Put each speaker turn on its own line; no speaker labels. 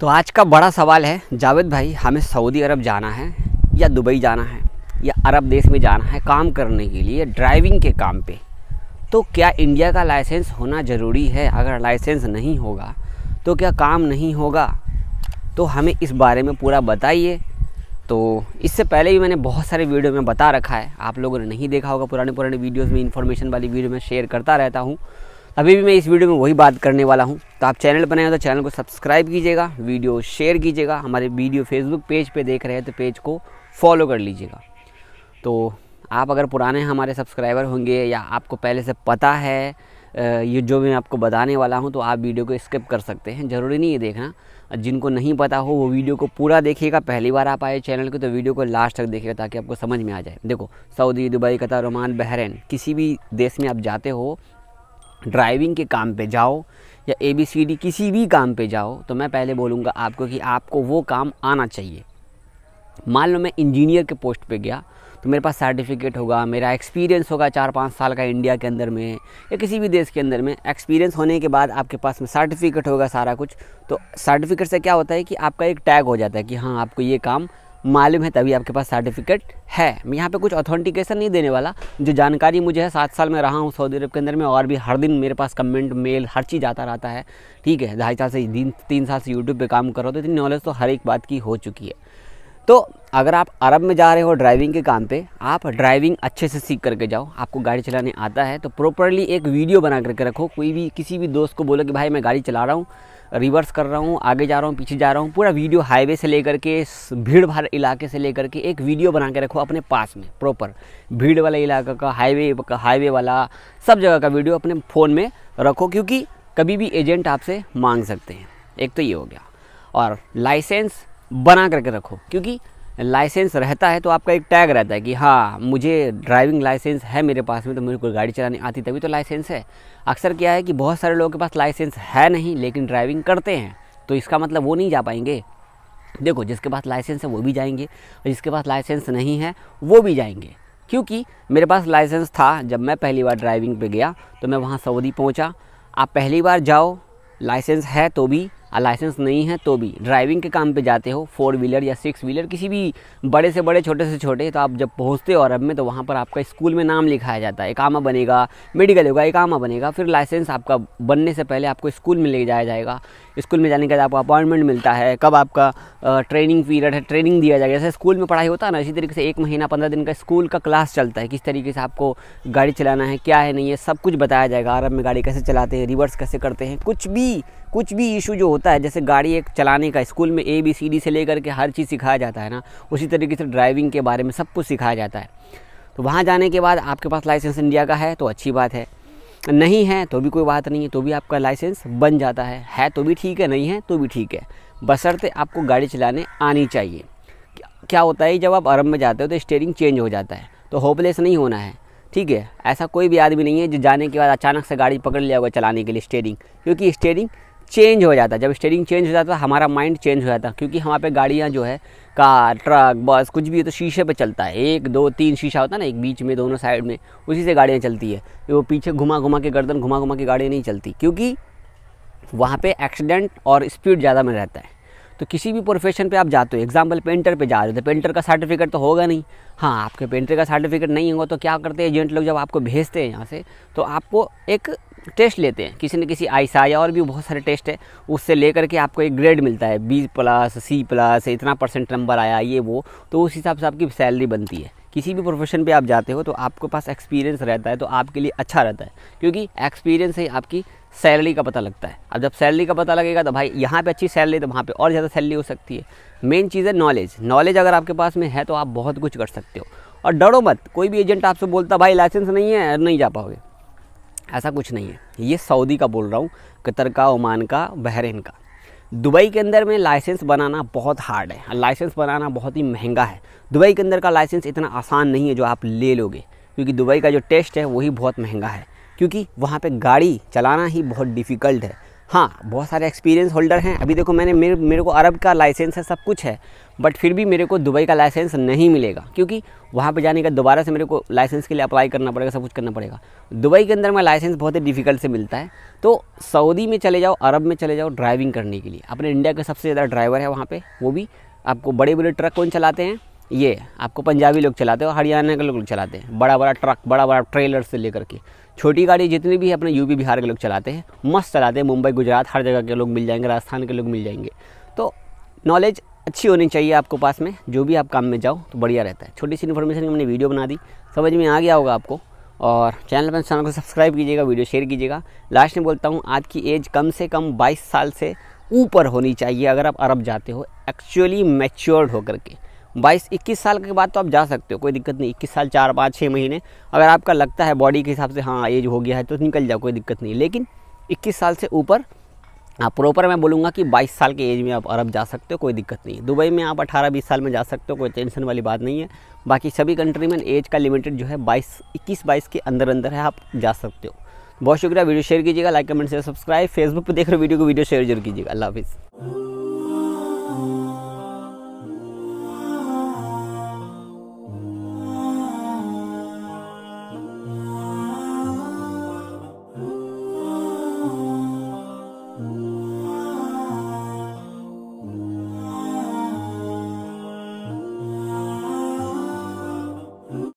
तो आज का बड़ा सवाल है जावेद भाई हमें सऊदी अरब जाना है या दुबई जाना है या अरब देश में जाना है काम करने के लिए ड्राइविंग के काम पे तो क्या इंडिया का लाइसेंस होना ज़रूरी है अगर लाइसेंस नहीं होगा तो क्या काम नहीं होगा तो हमें इस बारे में पूरा बताइए तो इससे पहले भी मैंने बहुत सारे वीडियो में बता रखा है आप लोगों ने नहीं देखा होगा पुराने पुराने वीडियोज़ में इन्फॉर्मेशन वाली वीडियो में शेयर करता रहता हूँ अभी भी मैं इस वीडियो में वही बात करने वाला हूँ तो आप चैनल बनाए हो तो चैनल को सब्सक्राइब कीजिएगा वीडियो शेयर कीजिएगा हमारे वीडियो फेसबुक पेज पे देख रहे हैं तो पेज को फॉलो कर लीजिएगा तो आप अगर पुराने हमारे सब्सक्राइबर होंगे या आपको पहले से पता है ये जो मैं आपको बताने वाला हूँ तो आप वीडियो को स्किप कर सकते हैं ज़रूरी नहीं है देखना जिनको नहीं पता हो वो वीडियो को पूरा देखिएगा पहली बार आप आए चैनल को तो वीडियो को लास्ट तक देखिएगा ताकि आपको समझ में आ जाए देखो सऊदी दुबई कतर रोमान बहरेन किसी भी देश में आप जाते हो ड्राइविंग के काम पे जाओ या ए बी सी डी किसी भी काम पे जाओ तो मैं पहले बोलूँगा आपको कि आपको वो काम आना चाहिए मान लो मैं इंजीनियर के पोस्ट पे गया तो मेरे पास सर्टिफिकेट होगा मेरा एक्सपीरियंस होगा चार पाँच साल का इंडिया के अंदर में या किसी भी देश के अंदर में एक्सपीरियंस होने के बाद आपके पास में सर्टिफिकेट होगा सारा कुछ तो सर्टिफिकेट से क्या होता है कि आपका एक टैग हो जाता है कि हाँ आपको ये काम मालूम है तभी आपके पास सर्टिफिकेट है मैं यहाँ पे कुछ ऑथेंटिकेशन नहीं देने वाला जो जानकारी मुझे है सात साल में रहा हूँ सऊदी अरब के अंदर में और भी हर दिन मेरे पास कमेंट मेल हर चीज़ आता रहता है ठीक है ढाई साल से दिन तीन साल से यूट्यूब पर काम कर रहा हो तो इतनी नॉलेज तो हर एक बात की हो चुकी है तो अगर आप अरब में जा रहे हो ड्राइविंग के काम पे आप ड्राइविंग अच्छे से सीख करके जाओ आपको गाड़ी चलाने आता है तो प्रॉपरली एक वीडियो बना करके रखो कोई भी किसी भी दोस्त को बोलो कि भाई मैं गाड़ी चला रहा हूँ रिवर्स कर रहा हूँ आगे जा रहा हूँ पीछे जा रहा हूँ पूरा वीडियो हाईवे से लेकर के भीड़ भाड़ इलाके से लेकर के एक वीडियो बना के रखो अपने पास में प्रॉपर भीड़ वाला इलाका का हाईवे का हाईवे वाला सब जगह का वीडियो अपने फ़ोन में रखो क्योंकि कभी भी एजेंट आपसे मांग सकते हैं एक तो ये हो गया और लाइसेंस बना करके रखो क्योंकि लाइसेंस रहता है तो आपका एक टैग रहता है कि हाँ मुझे ड्राइविंग लाइसेंस है मेरे पास में तो मुझे कोई गाड़ी चलानी आती तभी तो लाइसेंस है अक्सर क्या है कि बहुत सारे लोगों के पास लाइसेंस है नहीं लेकिन ड्राइविंग करते हैं तो इसका मतलब वो नहीं जा पाएंगे देखो जिसके पास लाइसेंस है वो भी जाएंगे और जिसके पास लाइसेंस नहीं है वो भी जाएंगे क्योंकि मेरे पास लाइसेंस था जब मैं पहली बार ड्राइविंग पे गया तो मैं वहाँ सऊदी पहुँचा आप पहली बार जाओ लाइसेंस है तो भी लाइसेंस नहीं है तो भी ड्राइविंग के काम पे जाते हो फोर व्हीलर या सिक्स व्हीलर किसी भी बड़े से बड़े छोटे से छोटे तो आप जब पहुंचते हो अरब में तो वहाँ पर आपका स्कूल में नाम लिखाया जाता है एकामा बनेगा मेडिकल होगा एकामा बनेगा फिर लाइसेंस आपका बनने से पहले आपको स्कूल में ले जाया जाएगा स्कूल में जाने के बाद आपको अपॉइंटमेंट मिलता है कब आपका ट्रेनिंग पीरियड है ट्रेनिंग दिया जाएगा जैसे स्कूल में पढ़ाई होता है ना इसी तरीके से एक महीना पंद्रह दिन का स्कूल का क्लास चलता है किस तरीके से आपको गाड़ी चलाना है क्या है नहीं है सब कुछ बताया जाएगा अरब में गाड़ी कैसे चलाते हैं रिवर्स कैसे करते हैं कुछ भी कुछ भी इशू जो होता है जैसे गाड़ी एक चलाने का स्कूल में ए बी सी डी से लेकर के हर चीज़ सिखाया जाता है ना उसी तरीके से ड्राइविंग के बारे में सब कुछ सिखाया जाता है तो वहाँ जाने के बाद आपके पास लाइसेंस इंडिया का है तो अच्छी बात है नहीं है तो भी कोई बात नहीं है तो भी आपका लाइसेंस बन जाता है है तो भी ठीक है नहीं है तो भी ठीक है बसरते आपको गाड़ी चलाने आनी चाहिए क्या होता है जब आप अरब में जाते हो तो स्टेयरिंग चेंज हो जाता है तो होपलेस नहीं होना है ठीक है ऐसा कोई भी आदमी नहीं है जो जाने के बाद अचानक से गाड़ी पकड़ लिया होगा चलाने के लिए स्टेयरिंग क्योंकि स्टेयरिंग चेंज हो जाता है जब स्टेयरिंग चेंज हो जाता तो हमारा माइंड चेंज हो जाता है क्योंकि वहाँ पे गाड़ियाँ जो है कार ट्रक बस कुछ भी है तो शीशे पे चलता है एक दो तीन शीशा होता है ना एक बीच में दोनों साइड में उसी से गाड़ियाँ चलती है वो पीछे घुमा घुमा के गर्दन घुमा घुमा के गाड़ियाँ नहीं चलती क्योंकि वहाँ पर एक्सीडेंट और स्पीड ज़्यादा में रहता है तो किसी भी प्रोफेशन पे आप जाते हो एग्जाम्पल पेंटर पे जा रहे हो तो पेंटर का सर्टिफिकेट तो होगा नहीं हाँ आपके पेंटर का सर्टिफिकेट नहीं होगा तो क्या करते हैं एजेंट लोग जब आपको भेजते हैं यहाँ से तो आपको एक टेस्ट लेते हैं किसी न किसी आईसा या और भी बहुत सारे टेस्ट है उससे लेकर के आपको एक ग्रेड मिलता है बी प्लस सी प्लस इतना परसेंट नंबर आया ये वो तो उस हिसाब से आपकी सैलरी बनती है किसी भी प्रोफेशन पे आप जाते हो तो आपके पास एक्सपीरियंस रहता है तो आपके लिए अच्छा रहता है क्योंकि एक्सपीरियंस ही आपकी सैलरी का पता लगता है अब जब सैलरी का पता लगेगा तो भाई यहाँ पे अच्छी सैलरी तो वहाँ पे और ज़्यादा सैलरी हो सकती है मेन चीज़ है नॉलेज नॉलेज अगर आपके पास में है तो आप बहुत कुछ कर सकते हो और डरो मत कोई भी एजेंट आपसे बोलता भाई लाइसेंस नहीं है नहीं जा पाओगे ऐसा कुछ नहीं है ये सऊदी का बोल रहा हूँ कतर का ओमान का बहरीन का दुबई के अंदर में लाइसेंस बनाना बहुत हार्ड है लाइसेंस बनाना बहुत ही महंगा है दुबई के अंदर का लाइसेंस इतना आसान नहीं है जो आप ले लोगे क्योंकि दुबई का जो टेस्ट है वही बहुत महंगा है क्योंकि वहाँ पे गाड़ी चलाना ही बहुत डिफ़िकल्ट है हाँ बहुत सारे एक्सपीरियंस होल्डर हैं अभी देखो मैंने मेरे मेरे को अरब का लाइसेंस है सब कुछ है बट फिर भी मेरे को दुबई का लाइसेंस नहीं मिलेगा क्योंकि वहाँ पर जाने का दोबारा से मेरे को लाइसेंस के लिए अप्लाई करना पड़ेगा सब कुछ करना पड़ेगा दुबई के अंदर मैं लाइसेंस बहुत ही डिफ़िकल्ट से मिलता है तो सऊदी में चले जाओ अरब में चले जाओ ड्राइविंग करने के लिए अपने इंडिया के सबसे ज़्यादा ड्राइवर है वहाँ पर वो भी आपको बड़े बड़े ट्रक कौन चलाते हैं ये आपको पंजाबी लोग चलाते और हरियाणा के लोग चलाते हैं बड़ा बड़ा ट्रक बड़ा बड़ा ट्रेलर से लेकर के छोटी गाड़ी जितनी भी है अपने यूपी बिहार के लोग चलाते हैं मस्त चलाते हैं मुंबई गुजरात हर जगह के लोग मिल जाएंगे राजस्थान के लोग मिल जाएंगे तो नॉलेज अच्छी होनी चाहिए आपको पास में जो भी आप काम में जाओ तो बढ़िया रहता है छोटी सी इन्फॉर्मेशन की मैंने वीडियो बना दी समझ में आ गया होगा आपको और चैनल पर चैनल को सब्सक्राइब कीजिएगा वीडियो शेयर कीजिएगा लास्ट में बोलता हूँ आज की एज कम से कम 22 साल से ऊपर होनी चाहिए अगर आप अरब जाते हो एक्चुअली मैच्योर्ड होकर के बाईस इक्कीस साल के बाद तो आप जा सकते हो कोई दिक्कत नहीं इक्कीस साल चार पाँच छः महीने अगर आपका लगता है बॉडी के हिसाब से हाँ एज हो गया है तो निकल जाओ कोई दिक्कत नहीं लेकिन इक्कीस साल से ऊपर आप हाँ, प्रॉपर मैं बोलूँगा कि 22 साल के एज में आप अरब जा सकते हो कोई दिक्कत नहीं दुबई में आप 18-20 साल में जा सकते हो कोई टेंशन वाली बात नहीं है बाकी सभी कंट्री में एज का लिमिटेड जो है 22 21 बाईस के अंदर अंदर है आप जा सकते हो बहुत शुक्रिया वीडियो शेयर कीजिएगा like comment share subscribe Facebook पर देख रहे वीडियो को वीडियो शेयर जरूर कीजिएगा अल्लाह हाफिज़